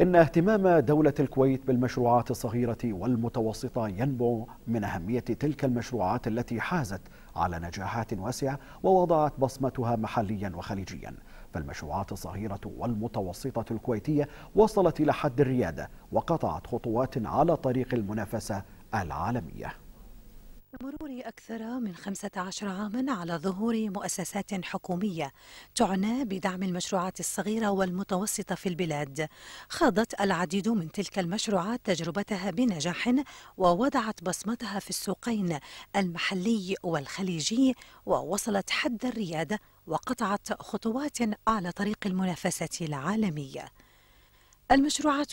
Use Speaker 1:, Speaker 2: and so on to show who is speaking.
Speaker 1: إن اهتمام دولة الكويت بالمشروعات الصغيرة والمتوسطة ينبع من أهمية تلك المشروعات التي حازت على نجاحات واسعة ووضعت بصمتها محليا وخليجيا فالمشروعات الصغيرة والمتوسطة الكويتية وصلت إلى حد الريادة وقطعت خطوات على طريق المنافسة العالمية
Speaker 2: مرور أكثر من 15 عاما
Speaker 3: على ظهور مؤسسات حكومية تعنى بدعم المشروعات الصغيرة والمتوسطة في البلاد خاضت العديد من تلك المشروعات تجربتها بنجاح ووضعت بصمتها في السوقين المحلي والخليجي ووصلت حد الريادة وقطعت خطوات على طريق المنافسة العالمية المشروعات